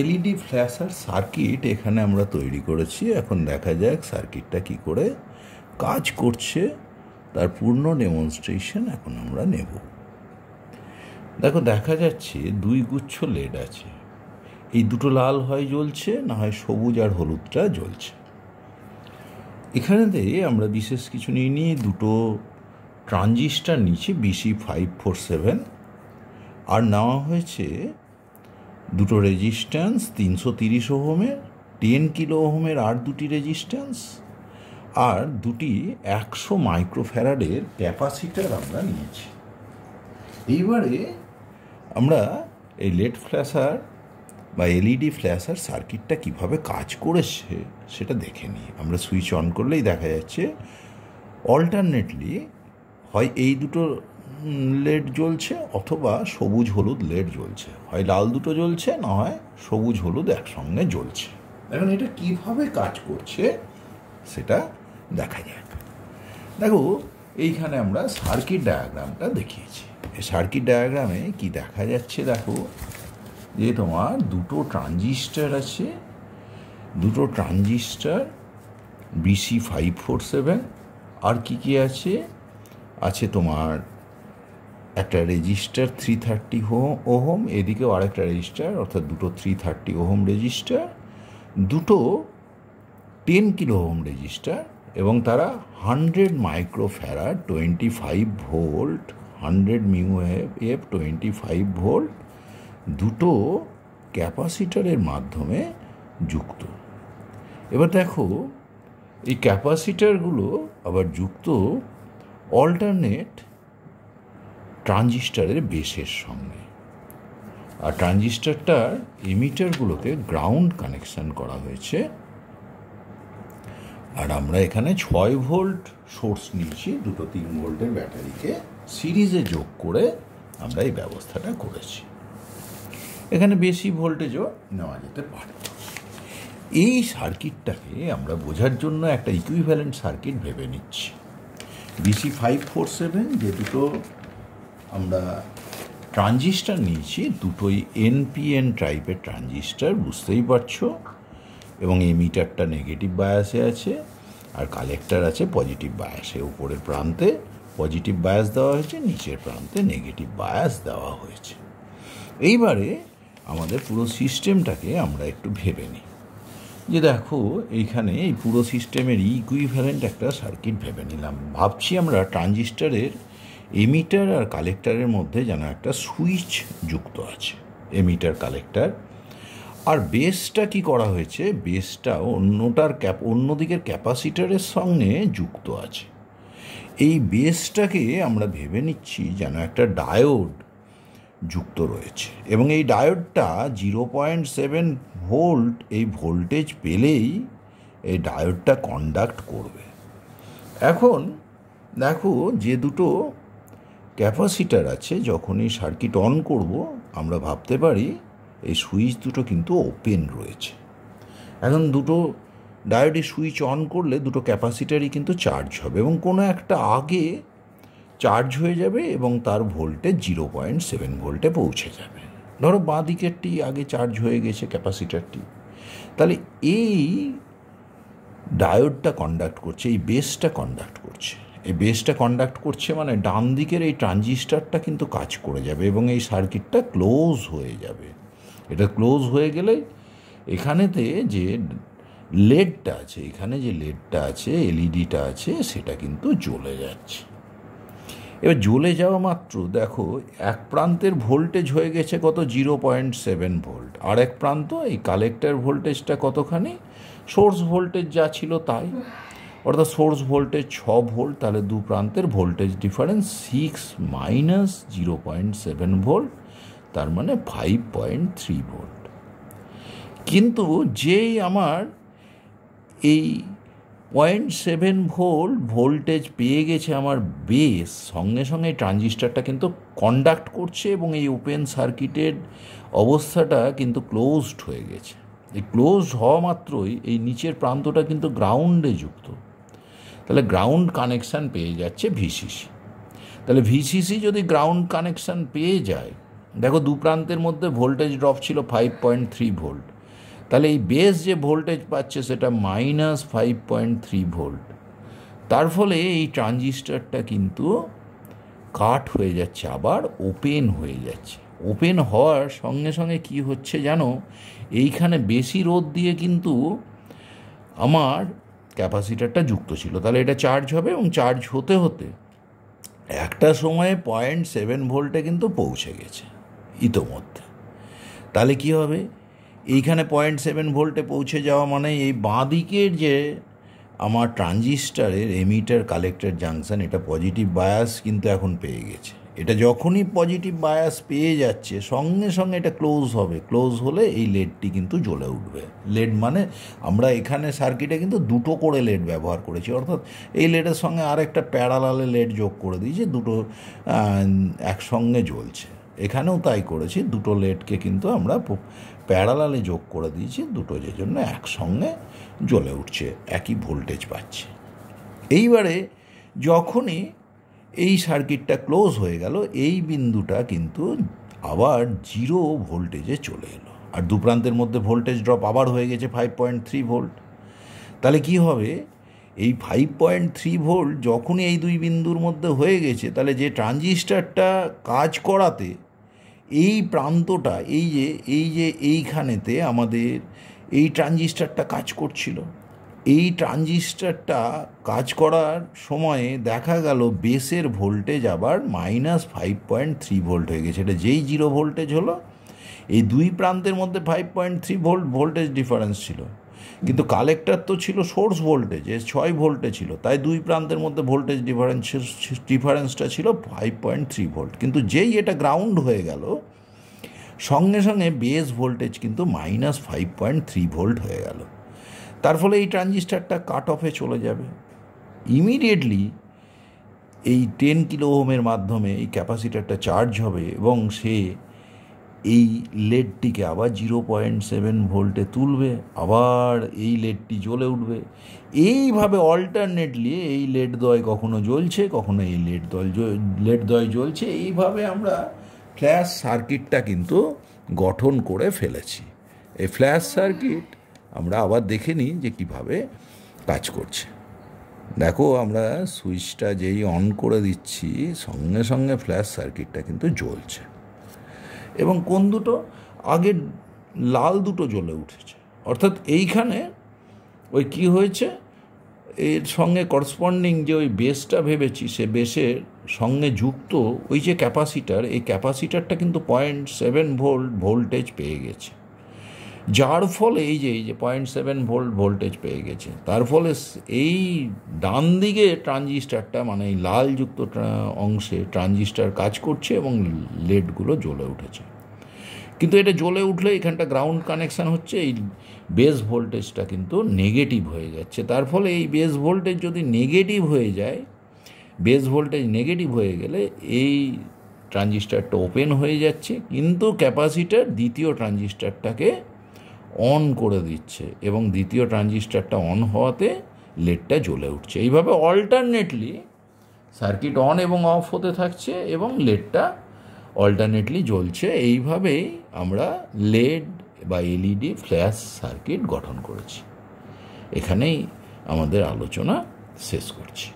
LED flasher circuit এখানে আমরা তৈরি করেছি এখন দেখা যাক সার্কিটটা কি করে কাজ করছে তার পূর্ণ ডেমনস্ট্রেশন এখন আমরা নেব দেখো দেখা যাচ্ছে দুই গুচ্ছ লেড e আছে এই দুটো লাল হয় জ্বলছে না হয় সবুজ আর হলুদটা জ্বলছে এখানেতে আমরা বিশেষ কিছু নিয়ে নিয়ে দুটো ট্রানজিস্টার নিচে বিসি ফাইভ ফোর সেভেন আর নেওয়া হয়েছে দুটো রেজিস্ট্যান্স তিনশো তিরিশ ওহমের টেন কিলো ওহমের আর দুটি রেজিস্ট্যান্স আর দুটি একশো মাইক্রোফ্যারাডের ক্যাপাসিটার আমরা নিয়েছি এইবারে আমরা এই লেট ফ্ল্যাশার বা এলইডি ফ্ল্যাশার সার্কিটটা কিভাবে কাজ করেছে সেটা দেখে নিই আমরা সুইচ অন করলেই দেখা যাচ্ছে অল্টারনেটলি হয় এই দুটো লেড জ্বলছে অথবা সবুজ হলুদ লেড জ্বলছে হয় লাল দুটো জ্বলছে না হয় সবুজ হলুদ একসঙ্গে জ্বলছে এখন এটা কিভাবে কাজ করছে সেটা দেখা যাক দেখো এইখানে আমরা সার্কিট ডায়াগ্রামটা দেখিয়েছি এই সার্কিট ডায়াগ্রামে কি দেখা যাচ্ছে দেখো যে তোমার দুটো ট্রানজিস্টার আছে দুটো transistor BC five four seven আর কি কি আছে আছে তোমার একটা রেজিস্টার থ্রি থার্টি ওহম এদিকেও আরেকটা রেজিস্টার অর্থাৎ দুটো থ্রি থার্টি ওহম রেজিস্টার দুটো টেন কিলো ওহম রেজিস্টার এবং তারা hundred farad twenty five volt hundred mu F twenty five volt দুটো ক্যাপাসিটারের মাধ্যমে যুক্ত এবার দেখো এই ক্যাপাসিটারগুলো আবার যুক্ত অল্টারনেট ট্রানজিস্টারের বেসের সঙ্গে আর ট্রানজিস্টারটার ইমিটারগুলোকে গ্রাউন্ড কানেকশান করা হয়েছে আর আমরা এখানে ছয় ভোল্ট সোর্স নিয়েছি দুটো তিন ভোল্টের ব্যাটারিকে সিরিজে যোগ করে আমরা এই ব্যবস্থাটা করেছি এখানে বেশি ভোল্টেজও নেওয়া যেতে পারে এই সার্কিটটাকে আমরা বোঝার জন্য একটা ইকুইভ্যালেন্ট সার্কিট ভেবে নিচ্ছি বিসি ফাইভ ফোর সেভেন যে দুটো আমরা ট্রানজিস্টার নিয়েছি দুটোই এনপিএন টাইপের ট্রানজিস্টার বুঝতেই পারছো এবং এই মিটারটা নেগেটিভ বায়াসে আছে আর কালেক্টার আছে পজিটিভ বায়াসে উপরের প্রান্তে পজিটিভ বায়াস দেওয়া হয়েছে নিচের প্রান্তে নেগেটিভ বায়াস দেওয়া হয়েছে এইবারে আমাদের পুরো সিস্টেমটাকে আমরা একটু ভেবে নিই যে দেখো এইখানে এই পুরো সিস্টেমের ইকুইভ্যালেন্ট একটা সার্কিট ভেবে নিলাম ভাবছি আমরা ট্রানজিস্টারের এমিটার আর কালেক্টারের মধ্যে যেন একটা সুইচ যুক্ত আছে এমিটার কালেক্টার আর বেসটা কি করা হয়েছে বেসটা অন্যটার ক্যাপ অন্য দিকের ক্যাপাসিটারের সঙ্গে যুক্ত আছে এই বেসটাকে আমরা ভেবে নিচ্ছি যেন একটা ডায়োড যুক্ত রয়েছে এবং এই ডায়োডটা জিরো পয়েন্ট সেভেন ভোল্ট এই ভোল্টেজ পেলেই এই ডায়োডটা কন্ডাক্ট করবে এখন দেখো যে দুটো ক্যাপাসিটার আছে যখনই সার্কিট অন করব আমরা ভাবতে পারি এই সুইচ দুটো কিন্তু ওপেন রয়েছে এখন দুটো ডায়োডি সুইচ অন করলে দুটো ক্যাপাসিটারই কিন্তু চার্জ হবে এবং কোনো একটা আগে চার্জ হয়ে যাবে এবং তার ভোল্টেজ জিরো পয়েন্ট সেভেন ভোল্টে পৌঁছে যাবে ধরো বাঁ দিকেরটি আগে চার্জ হয়ে গেছে ক্যাপাসিটারটি তাহলে এই ডায়োডটা কন্ডাক্ট করছে এই বেসটা কন্ডাক্ট করছে এই বেসটা কন্ডাক্ট করছে মানে ডান দিকের এই ট্রানজিস্টারটা কিন্তু কাজ করে যাবে এবং এই সার্কিটটা ক্লোজ হয়ে যাবে এটা ক্লোজ হয়ে গেলে এখানেতে যে লেডটা আছে এখানে যে লেডটা আছে এলইডিটা আছে সেটা কিন্তু জ্বলে যাচ্ছে এবার জ্বলে যাওয়া মাত্র দেখো এক প্রান্তের ভোল্টেজ হয়ে গেছে কত জিরো পয়েন্ট সেভেন ভোল্ট আর এক প্রান্ত এই কালেক্টার ভোল্টেজটা কতখানি সোর্স ভোল্টেজ যা ছিল তাই অর্থাৎ সোর্স ভোল্টেজ ছ ভোল্ট তাহলে দু প্রান্তের voltage difference six minus zero point seven volt তার মানে ফাইভ পয়েন্ট থ্রি ভোল্ট কিন্তু যেই আমার এই পয়েন্ট সেভেন ভোল্ট ভোল্টেজ পেয়ে গেছে আমার বেস সঙ্গে সঙ্গে ট্রানজিস্টারটা কিন্তু কন্ডাক্ট করছে এবং এই ওপেন সার্কিটের অবস্থাটা কিন্তু ক্লোজড হয়ে গেছে এই ক্লোজড হওয়া মাত্রই এই নিচের প্রান্তটা কিন্তু গ্রাউন্ডে যুক্ত তাহলে গ্রাউন্ড কানেকশান পেয়ে যাচ্ছে ভিসিসি তাহলে ভিসিসি যদি গ্রাউন্ড কানেকশান পেয়ে যায় দেখো দু প্রান্তের মধ্যে ভোল্টেজ ড্রপ ছিল ফাইভ পয়েন্ট থ্রি ভোল্ট তাহলে এই বেস যে ভোল্টেজ পাচ্ছে সেটা minus five point three volt তার ফলে এই ট্রানজিস্টারটা কিন্তু কাট হয়ে যাচ্ছে আবার ওপেন হয়ে যাচ্ছে ওপেন হওয়ার সঙ্গে সঙ্গে কি হচ্ছে জানো এইখানে বেশি রোদ দিয়ে কিন্তু আমার ক্যাপাসিটারটা যুক্ত ছিল তাহলে এটা চার্জ হবে এবং চার্জ হতে হতে একটা সময়ে পয়েন্ট সেভেন ভোল্টে কিন্তু পৌঁছে গেছে ইতোমধ্যে তাহলে কি হবে এইখানে পয়েন্ট সেভেন ভোল্টে পৌঁছে যাওয়া মানে এই বাঁ দিকের যে আমার ট্রানজিস্টারের এমিটার কালেক্টর জাংশন এটা পজিটিভ বায়াস কিন্তু এখন পেয়ে গেছে এটা যখনই পজিটিভ বায়াস পেয়ে যাচ্ছে সঙ্গে সঙ্গে এটা ক্লোজ হবে ক্লোজ হলে এই লেডটি কিন্তু জ্বলে উঠবে লেড মানে আমরা এখানে সার্কিটে কিন্তু দুটো করে লেড ব্যবহার করেছি অর্থাৎ এই লেডের সঙ্গে আর একটা প্যারালালে লেড যোগ করে দিয়েছি দুটো একসঙ্গে জ্বলছে এখানেও তাই করেছি দুটো লেডকে কিন্তু আমরা প্যারালালে যোগ করে দিয়েছি দুটো যে জন্য একসঙ্গে জ্বলে উঠছে একই ভোল্টেজ পাচ্ছে এইবারে যখনই এই সার্কিটটা ক্লোজ হয়ে গেল এই বিন্দুটা কিন্তু আবার জিরো ভোল্টেজে চলে এলো আর দু প্রান্তের মধ্যে ভোল্টেজ ড্রপ আবার হয়ে গেছে ফাইভ পয়েন্ট থ্রি ভোল্ট তাহলে কি হবে এই ফাইভ পয়েন্ট থ্রি ভোল্ট যখনই এই দুই বিন্দুর মধ্যে হয়ে গেছে তাহলে যে ট্রানজিস্টারটা কাজ করাতে এই প্রান্তটা এই যে এই যে এইখানেতে আমাদের এই ট্রানজিস্টারটা কাজ করছিল এই ট্রানজিস্টারটা কাজ করার সময়ে দেখা গেল বেসের ভোল্টেজ আবার minus five point three volt হয়ে গেছে এটা যেই জিরো ভোল্টেজ হলো এই দুই প্রান্তের মধ্যে five point three volt voltage difference ছিল কিন্তু কালেক্টার তো ছিল সোর্স ভোল্টেজ এ ছয় ভোল্টে ছিল তাই দুই প্রান্তের মধ্যে ভোল্টেজ ডিফারেন্স ডিফারেন্সটা ছিল ফাইভ পয়েন্ট থ্রি ভোল্ট কিন্তু যেই এটা গ্রাউন্ড হয়ে গেল সঙ্গে সঙ্গে বেস ভোল্টেজ কিন্তু minus five point three volt হয়ে গেল তার ফলে এই ট্রানজিস্টারটা কাট অফে চলে যাবে ইমিডিয়েটলি এই টেন কিলো হোমের মাধ্যমে এই ক্যাপাসিটারটা চার্জ হবে এবং সে এই লেডটিকে আবার জিরো পয়েন্ট সেভেন ভোল্টে তুলবে আবার এই লেডটি জ্বলে উঠবে এইভাবে অল্টারনেটলি এই লেড দয় কখনো জ্বলছে কখনো এই লেড দল লেড দয় জ্বলছে এইভাবে আমরা ফ্ল্যাশ সার্কিটটা কিন্তু গঠন করে ফেলেছি এই ফ্ল্যাশ সার্কিট আমরা আবার দেখে নিই যে কিভাবে কাজ করছে দেখো আমরা সুইচটা যেই অন করে দিচ্ছি সঙ্গে সঙ্গে ফ্ল্যাশ সার্কিটটা কিন্তু জ্বলছে এবং কোন দুটো আগে লাল দুটো জ্বলে উঠেছে অর্থাৎ এইখানে ওই কি হয়েছে এর সঙ্গে করসপন্ডিং যে ওই বেসটা ভেবেছি সে বেসের সঙ্গে যুক্ত ওই যে ক্যাপাসিটার এই ক্যাপাসিটারটা কিন্তু পয়েন্ট সেভেন ভোল্ট ভোল্টেজ পেয়ে গেছে যার ফলে এই যে এই যে পয়েন্ট সেভেন ভোল্ট ভোল্টেজ পেয়ে গেছে তার ফলে এই ডান দিকে ট্রানজিস্টারটা মানে এই লালযুক্ত অংশে ট্রানজিস্টার কাজ করছে এবং লেডগুলো জ্বলে উঠেছে কিন্তু এটা জ্বলে উঠলে এখানটা গ্রাউন্ড কানেকশান হচ্ছে এই বেস ভোল্টেজটা কিন্তু নেগেটিভ হয়ে যাচ্ছে তার ফলে এই বেস ভোল্টেজ যদি নেগেটিভ হয়ে যায় বেস ভোল্টেজ নেগেটিভ হয়ে গেলে এই ট্রানজিস্টারটা ওপেন হয়ে যাচ্ছে কিন্তু ক্যাপাসিটার দ্বিতীয় ট্রানজিস্টারটাকে অন করে দিচ্ছে এবং দ্বিতীয় ট্রানজিস্টারটা অন হওয়াতে লেডটা জ্বলে উঠছে এইভাবে অল্টারনেটলি সার্কিট অন এবং অফ হতে থাকছে এবং লেডটা অল্টারনেটলি জ্বলছে এইভাবেই আমরা লেড বা এলইডি ফ্ল্যাশ সার্কিট গঠন করেছি এখানেই আমাদের আলোচনা শেষ করছি